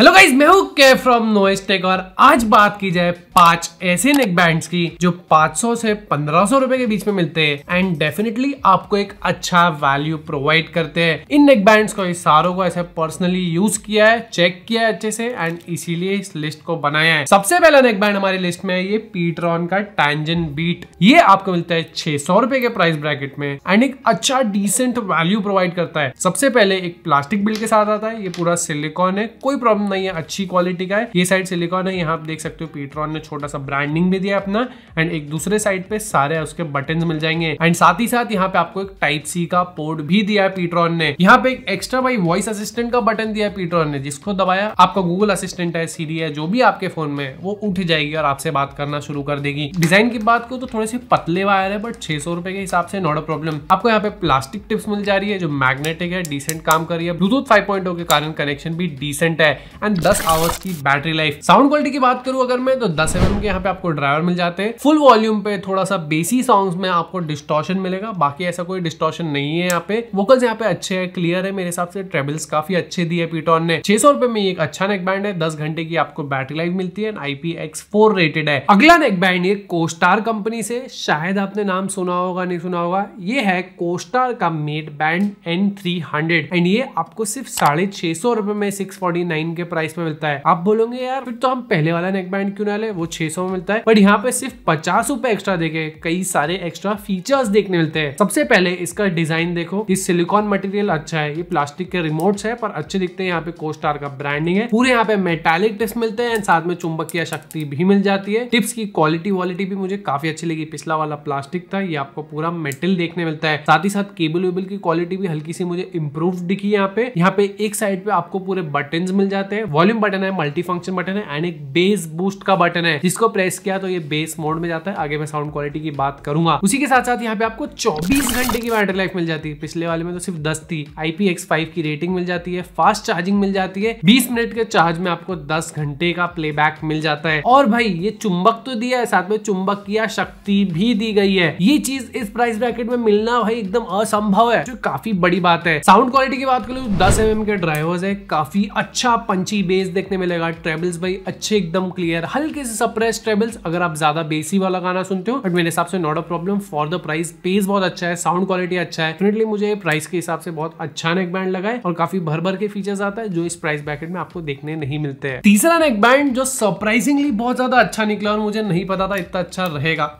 hello guys मैं हूँ के फ्रॉम नो टेक और आज बात की जाए पांच ऐसे नेक बैंड्स की जो 500 से 1500 रुपए के बीच में मिलते हैं एंड डेफिनेटली आपको एक अच्छा वैल्यू प्रोवाइड करते हैं इन नेक बैंड्स को इस सारों को ऐसे पर्सनली यूज किया है चेक किया है अच्छे से एंड इसीलिए इस लिस्ट को बनाया है सबसे पहला नेक बैंड हमारी लिस्ट में है ये पीट्रॉन का टैंजन बीट ये आपको मिलता है छह सौ रुपए के प्राइस ब्रैकेट में एंड एक अच्छा डिसेंट वैल्यू प्रोवाइड करता है सबसे पहले एक प्लास्टिक बिल के साथ आता है ये पूरा सिलिकॉन है कोई प्रॉब्लम नहीं है अच्छी क्वालिटी का है ये साइड सिलिकॉन है यहाँ आप देख सकते हो पीट्रॉन ने छोटा सा ब्रांडिंग भी दिया अपना एंड एक दूसरे साइड पे सारे उसके बटन मिल जाएंगे एंड साथ ही साथ यहाँ पे आपको एक टाइप सी का पोर्ट भी दिया है पीट्रॉन ने यहाँ पे एक एक्स्ट्रा भाई वॉइस असिस्टेंट का बटन दिया है पीट्रॉन ने जिसको दबाया आपका गूगल असिस्टेंट है सीरी है जो भी आपके फोन में वो उठ जाएगी और आपसे बात करना शुरू कर देगी डिजाइन की बात करो तो थोड़े से पतले वायर है बट छह सौ रुपए के हिसाब से नॉट अ प्रॉब्लम आपको यहाँ पे प्लास्टिक टिप्स मिल जा रही है जो मैग्नेटिक है डिसेंट काम कर रही है ब्लूटूथ फाइव oh के कारण कनेक्शन भी डिसेंट है एंड दस आवर्स की बैटरी लाइफ साउंड क्वालिटी की बात करूं अगर मैं तो दस एम के यहाँ पे आपको ड्राइवर मिल जाते हैं फुल वॉल्यूम पे थोड़ा सा बेसी सॉन्ग्स में आपको डिस्टॉशन मिलेगा बाकी ऐसा कोई डिस्टॉशन नहीं है यहाँ पे वोकल्स यहाँ पे अच्छे है क्लियर है मेरे हिसाब से ट्रेवल्स काफी अच्छे दिए पीटॉन ने छह सौ रुपए में एक अच्छा नेक बैंड है दस घंटे की आपको बैटरी लाइफ मिलती है आईपी एक्स फोर रेटेड है अगला नेक बैंड ये कोस्टार कंपनी से शायद आपने नाम सुना होगा नहीं सुना होगा ये है कोस्टार का made band N three hundred and ये आपको सिर्फ साढ़े छह सौ रुपए में सिक्स फोर्टी नाइन के प्राइस में मिलता है आप बोलोगे यार फिर तो हम पहले वाला नेक बैंड क्यों ना ले वो छे में मिलता है बट यहाँ पे सिर्फ पचास रूपए एक्स्ट्रा देखे कई सारे एक्स्ट्रा फीचर्स देखने मिलते हैं सबसे पहले इसका डिजाइन देखो ये सिलिकॉन मटेरियल अच्छा है ये प्लास्टिक के रिमोट्स है पर अच्छे दिखते हैं यहाँ पे कोस्टार का ब्रांडिंग है पूरे यहाँ पे मेटालिक टिप्स मिलते हैं साथ में चुंबकीय शक्ति भी मिल जाती है टिप्स की क्वालिटी वालिटी भी मुझे काफी अच्छी लगी पिछला वाला प्लास्टिक था ये आपको पूरा मेटल देखने मिलता है साथ ही साथ केबल वेबल की क्वालिटी भी हल्की सी मुझे इंप्रूव दिखी यहाँ पे यहाँ पे एक साइड पे आपको पूरे बटन मिल जाते जाते हैं वॉल्यूम बटन है मल्टी फंक्शन बटन है एंड एक बेस बूस्ट का बटन है जिसको प्रेस किया तो ये बेस मोड में जाता है आगे मैं साउंड क्वालिटी की बात करूंगा उसी के साथ साथ यहाँ पे आपको चौबीस घंटे की बैटरी लाइफ मिल जाती है पिछले वाले में तो सिर्फ दस थी आईपी की रेटिंग मिल जाती है फास्ट चार्जिंग मिल जाती है बीस मिनट के चार्ज में आपको दस घंटे का प्ले मिल जाता है और भाई ये चुंबक तो दिया है साथ में चुंबक की शक्ति भी दी गई है ये चीज इस प्राइस ब्रैकेट में मिलना भाई एकदम असंभव है जो काफी बड़ी बात है साउंड क्वालिटी की बात करूँ तो दस एम के ड्राइवर्स है काफी अच्छा क्रंची बेस देखने मिलेगा ट्रेबल्स भाई अच्छे एकदम क्लियर हल्के से सप्रेस ट्रेबल्स अगर आप ज्यादा बेसी वाला गाना सुनते हो बट मेरे हिसाब से not a problem for the price पेस बहुत अच्छा है साउंड क्वालिटी अच्छा है डेफिनेटली मुझे प्राइस के हिसाब से बहुत अच्छा नेक बैंड लगा है और काफी भर भर के फीचर्स आता है जो इस प्राइस ब्रैकेट में आपको देखने नहीं मिलते हैं तीसरा नेक बैंड जो सरप्राइजिंगली बहुत ज्यादा अच्छा निकला और मुझे नहीं पता था इतना अच्छा रहेगा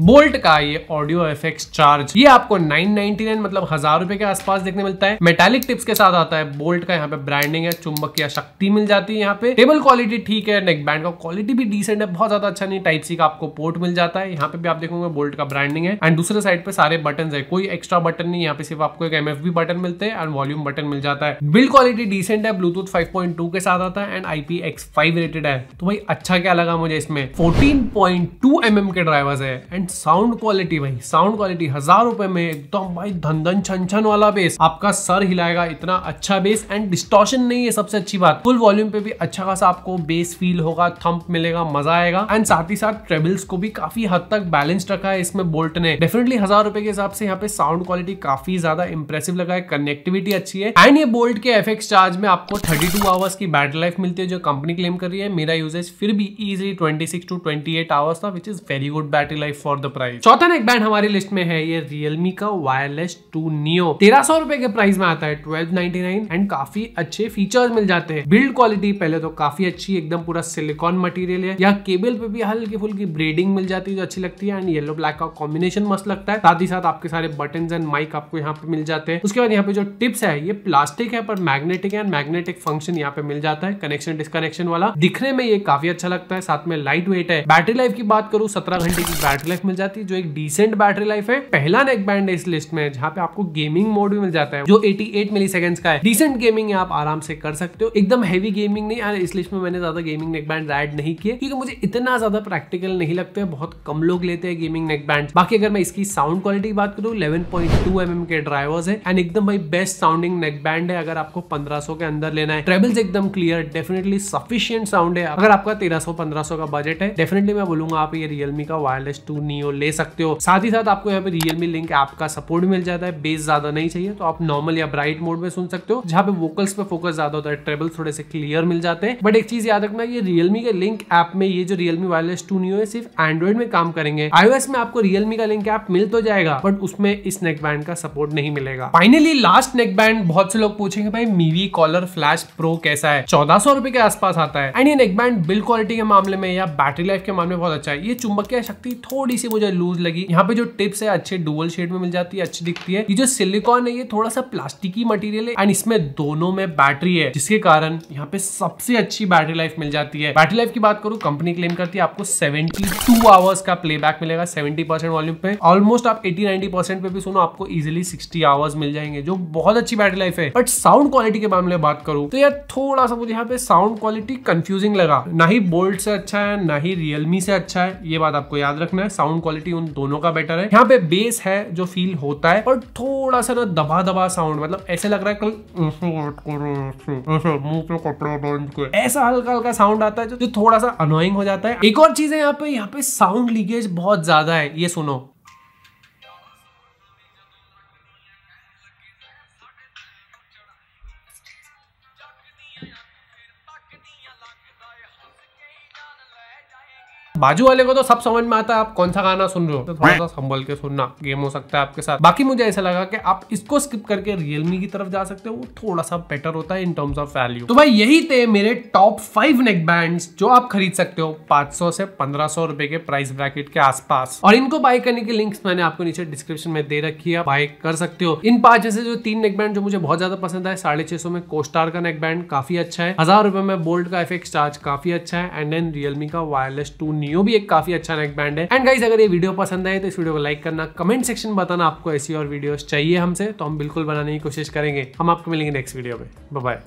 बोल्ट का ये ऑडियो एफेक्ट चार्ज ये आपको 999 मतलब हजार रुपए के आसपास देखने मिलता है मेटालिक टिप्स के साथ आता है बोल्ट का यहाँ पे ब्रांडिंग है चुंबक की शक्ति मिल जाती है यहाँ पे टेबल क्वालिटी ठीक है नेक बैंड का क्वालिटी भी डिसेंट है बहुत ज्यादा अच्छा नहीं टाइप सी का आपको पोर्ट मिल जाता है यहाँ पे भी आप देखोगे बोल्ट का ब्रांडिंग है एंड दूसरे साइड पे सारे बटन है कोई एक्स्ट्रा बटन नहीं यहाँ पे सिर्फ आपको एक एम बटन मिलते हैं एंड वॉल्यूम बटन मिल जाता है बिल्ड क्वालिटी डिसेंट है ब्लूटूथ फाइव के साथ आता है एंड आईपी रेटेड है तो भाई अच्छा क्या लगा मुझे इसमें फोर्टीन पॉइंट के ड्राइवर्स है एंड एंड साउंड क्वालिटी भाई साउंड क्वालिटी हजार रुपए में एकदम भाई धन धन छन छन वाला बेस आपका सर हिलाएगा इतना अच्छा बेस एंड डिस्टॉशन नहीं है सबसे अच्छी बात फुल वॉल्यूम पे भी अच्छा खासा आपको बेस फील होगा थम्प मिलेगा मजा आएगा एंड साथ ही साथ ट्रेबल्स को भी काफी हद तक बैलेंस रखा है इसमें बोल्ट ने डेफिनेटली हजार रुपए के हिसाब से यहाँ पे साउंड क्वालिटी काफी ज्यादा इंप्रेसिव लगा है कनेक्टिविटी अच्छी है एंड ये बोल्ट के एफ चार्ज में आपको थर्टी टू आवर्स की बैटरी लाइफ मिलती है जो कंपनी क्लेम कर रही है मेरा यूजेज फिर भी easily twenty six to twenty eight hours था which is very good battery life for for the price चौथा नेक बैंड हमारी लिस्ट में है ये रियलमी का वायरलेस टू नियो तेरह सौ रुपए के प्राइस में आता है ट्वेल्व नाइनटी नाइन एंड काफी अच्छे फीचर्स मिल जाते हैं बिल्ड क्वालिटी पहले तो काफी अच्छी एकदम पूरा सिलिकॉन मटेरियल है यहाँ केबल पे भी हल्की फुल्की ब्रेडिंग मिल जाती है जो अच्छी लगती है एंड येलो ब्लैक का कॉम्बिनेशन मस्त लगता है साथ ही साथ आपके सारे बटन एंड माइक आपको यहाँ पे मिल जाते हैं उसके बाद यहाँ पे जो टिप्स है ये प्लास्टिक है पर मैग्नेटिक है मैग्नेटिक फंक्शन यहाँ पे मिल जाता है कनेक्शन डिस्कनेक्शन वाला दिखने में ये काफी अच्छा लगता है साथ में लाइट वेट है बैटरी लाइफ की बात करूँ सत्रह घंटे की बैटरी लाइफ मिल जाती है जो एक डिसेंट बैटरी लाइफ है पहला नेक बैंड है इस लिस्ट में जहाँ पे आपको गेमिंग मोड भी मिल जाता है जो 88 मिलीसेकंड्स का है डिसेंट गेमिंग आप आराम से कर सकते हो एकदम हैवी गेमिंग नहीं इस लिस्ट में मैंने ज्यादा गेमिंग नेक बैंड एड नहीं किए क्योंकि मुझे इतना ज्यादा प्रैक्टिकल नहीं लगता है बहुत कम लोग लेते हैं गेमिंग नेक बैंड बाकी अगर मैं इसकी साउंड क्वालिटी की बात करूँ इलेवन पॉइंट mm के ड्राइवर्स है एंड एकदम भाई बेस्ट साउंडिंग नेक बैंड है अगर आपको पंद्रह के अंदर लेना है ट्रेबल्स एकदम क्लियर डेफिनेटली सफिशियंट साउंड है अगर आपका तेरह सौ का बजट है डेफिनेटली मैं बोलूंगा आप ये रियलमी का वायरलेस टू नहीं हो ले सकते हो साथ ही साथ आपको यहाँ पे रियलमी लिंक ऐप का सपोर्ट मिल जाता है बेस ज्यादा नहीं चाहिए तो आप नॉर्मल या ब्राइट मोड में सुन सकते हो जहाँ पे वोकल्स पे फोकस ज्यादा होता है ट्रेबल थोड़े से क्लियर मिल जाते हैं बट एक चीज याद रखना ये रियलमी के लिंक ऐप में ये जो रियलमी वायरलेस टू नियो है सिर्फ एंड्रॉइड में काम करेंगे आईओएस में आपको रियलमी का लिंक ऐप मिल तो जाएगा बट उसमें इस नेक बैंड का सपोर्ट नहीं मिलेगा फाइनली लास्ट नेक बैंड बहुत से लोग पूछेंगे भाई मीवी कॉलर फ्लैश प्रो कैसा है चौदह सौ रुपए के आसपास आता है एंड ये नेक बैंड बिल्ड क्वालिटी के मामले में या बैटरी लाइफ के मामले में बहुत अच्छा है ये चुंबकीय शक्ति थोड़ी सी सी मुझे लूज लगी यहाँ पे जो टिप्स है अच्छे डुअल शेड में मिल जाती है अच्छी दिखती है ये जो सिलिकॉन है ये थोड़ा सा प्लास्टिकी मटेरियल है एंड इसमें दोनों में बैटरी है जिसके कारण यहाँ पे सबसे अच्छी बैटरी लाइफ मिल जाती है बैटरी लाइफ की बात करूँ कंपनी क्लेम करती है आपको सेवेंटी आवर्स का प्ले मिलेगा सेवेंटी वॉल्यूम पे ऑलमोस्ट आप एटी नाइनटी पे भी सुनो आपको इजिली सिक्सटी आवर्स मिल जाएंगे जो बहुत अच्छी बैटरी लाइफ है बट साउंड क्वालिटी के मामले में बात करूँ तो यार थोड़ा सा मुझे यहाँ पे साउंड क्वालिटी कंफ्यूजिंग लगा ना ही बोल्ट से अच्छा है ना ही रियलमी से अच्छा है ये बात आपको याद रखना है साउंड साउंड क्वालिटी उन दोनों का बेटर है यहाँ पे बेस है जो फील होता है और थोड़ा सा ना दबा दबा साउंड मतलब ऐसे लग रहा है कोई ऐसा हल्का हल्का साउंड आता है जो थोड़ा सा अनोइंग हो जाता है एक और चीज है यहाँ पे यहाँ पे साउंड लीकेज बहुत ज्यादा है ये सुनो बाजू वाले को तो सब समझ में आता है आप कौन सा गाना सुन रहे हो तो थोड़ा सा संभल के सुनना गेम हो सकता है आपके साथ बाकी मुझे ऐसा लगा कि आप इसको स्किप करके रियलमी की तरफ जा सकते हो वो थोड़ा सा बेटर होता है इन टर्म्स ऑफ वैल्यू तो भाई यही थे मेरे टॉप फाइव नेक बैंड जो आप खरीद सकते हो पांच से पंद्रह रुपए के प्राइस ब्रैकेट के आसपास और इनको बाय करने के लिंक्स मैंने आपको नीचे डिस्क्रिप्शन में दे रखी है बाय कर सकते हो इन पांच जैसे जो तीन नेक बैंड जो मुझे बहुत ज्यादा पसंद है साढ़े छह सौ में कोस्टार का नेक बैंड काफी अच्छा है हजार रुपए में बोल्ट का एफ चार्ज काफी अच्छा है एंड देन रियलमी का वायरलेस टू नियो भी एक काफी अच्छा नेक बैंड है एंड गाइज अगर ये वीडियो पसंद आए तो इस वीडियो को लाइक करना कमेंट सेक्शन बताना आपको ऐसी और वीडियोस चाहिए हमसे तो हम बिल्कुल बनाने की कोशिश करेंगे हम आपको मिलेंगे नेक्स्ट वीडियो में बाय